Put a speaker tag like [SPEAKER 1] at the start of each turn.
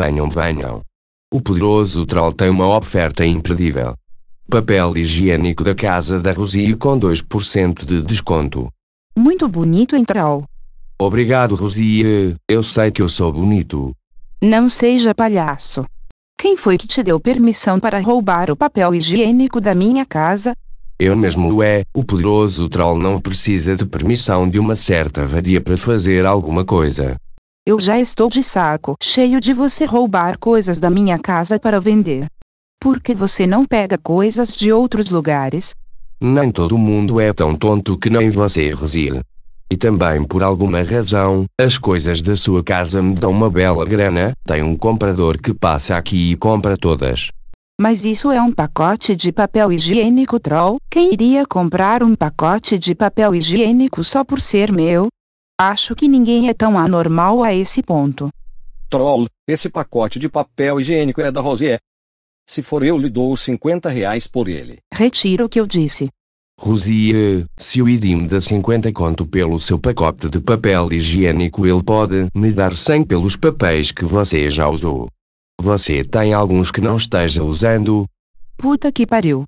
[SPEAKER 1] Venham, venham. O poderoso Troll tem uma oferta imperdível. Papel higiênico da Casa da Rosie com 2% de desconto.
[SPEAKER 2] Muito bonito, hein, Troll?
[SPEAKER 1] Obrigado, Rosie. Eu sei que eu sou bonito.
[SPEAKER 2] Não seja palhaço. Quem foi que te deu permissão para roubar o papel higiênico da minha casa?
[SPEAKER 1] Eu mesmo é, o poderoso troll não precisa de permissão de uma certa vadia para fazer alguma coisa.
[SPEAKER 2] Eu já estou de saco cheio de você roubar coisas da minha casa para vender. Por que você não pega coisas de outros lugares?
[SPEAKER 1] Nem todo mundo é tão tonto que nem você, Rosil. E também por alguma razão, as coisas da sua casa me dão uma bela grana, tem um comprador que passa aqui e compra todas.
[SPEAKER 2] Mas isso é um pacote de papel higiênico troll, quem iria comprar um pacote de papel higiênico só por ser meu? Acho que ninguém é tão anormal a esse ponto.
[SPEAKER 1] Troll, esse pacote de papel higiênico é da Rosier. Se for eu lhe dou 50 reais por ele. Retiro o que eu disse. Rosier, se o Idim dá 50 conto pelo seu pacote de papel higiênico, ele pode me dar 100 pelos papéis que você já usou. Você tem alguns que não esteja usando?
[SPEAKER 2] Puta que pariu.